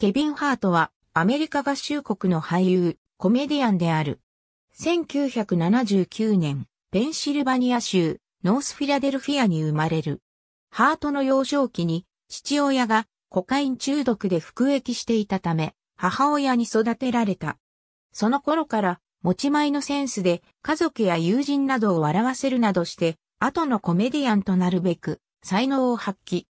ケビン・ハートはアメリカ合衆国の俳優、コメディアンである。1979年、ペンシルバニア州、ノースフィラデルフィアに生まれる。ハートの幼少期に父親がコカイン中毒で服役していたため、母親に育てられた。その頃から持ち前のセンスで家族や友人などを笑わせるなどして、後のコメディアンとなるべく才能を発揮。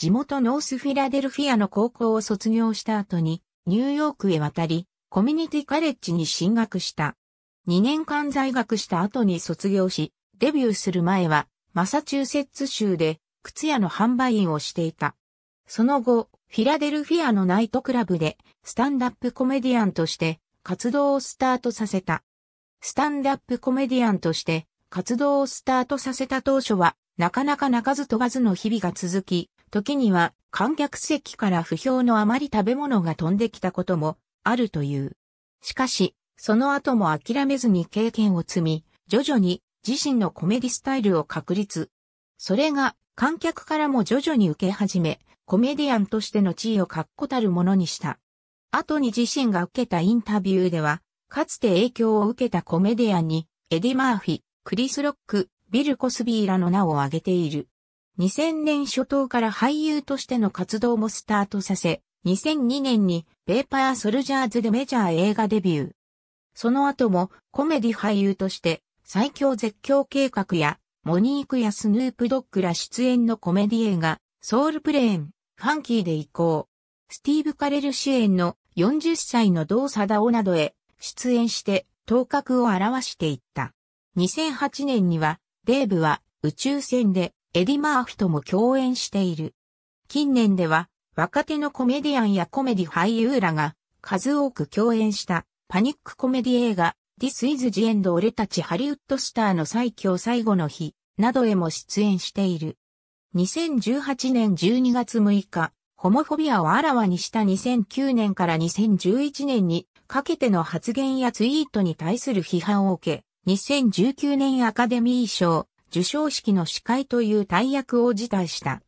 地元ノースフィラデルフィアの高校を卒業した後に、ニューヨークへ渡り、コミュニティカレッジに進学した。2年間在学した後に卒業し、デビューする前は、マサチューセッツ州で、靴屋の販売員をしていた。その後、フィラデルフィアのナイトクラブで、スタンダップコメディアンとして、活動をスタートさせた。スタンダップコメディアンとして、活動をスタートさせた当初は、なかなか泣かず飛ばずの日々が続き、時には観客席から不評のあまり食べ物が飛んできたこともあるという。しかし、その後も諦めずに経験を積み、徐々に自身のコメディスタイルを確立。それが観客からも徐々に受け始め、コメディアンとしての地位を確固たるものにした。後に自身が受けたインタビューでは、かつて影響を受けたコメディアンに、エディ・マーフィ、クリス・ロック、ビル・コスビーらの名を挙げている。2000年初頭から俳優としての活動もスタートさせ、2002年にペーパーソルジャーズでメジャー映画デビュー。その後もコメディ俳優として最強絶叫計画やモニークやスヌープドッグら出演のコメディ映画ソウルプレーン、ファンキーで移行。スティーブ・カレル主演の40歳の同貞夫などへ出演して頭角を表していった。2008年にはデーブは宇宙船でエディ・マーフィとも共演している。近年では、若手のコメディアンやコメディ俳優らが、数多く共演したパニックコメディ映画 This is the end 俺たちハリウッドスターの最強最後の日などへも出演している。2018年12月6日、ホモフォビアをあらわにした2009年から2011年にかけての発言やツイートに対する批判を受け、2019年アカデミー賞受賞式の司会という大役を辞退した。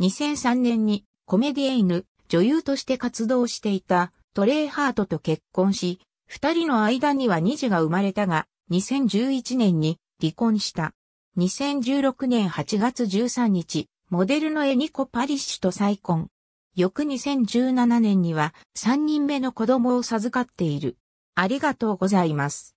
2003年にコメディエイヌ、女優として活動していたトレイハートと結婚し、二人の間には二児が生まれたが、2011年に離婚した。2016年8月13日、モデルのエニコ・パリッシュと再婚。翌2017年には3人目の子供を授かっている。ありがとうございます。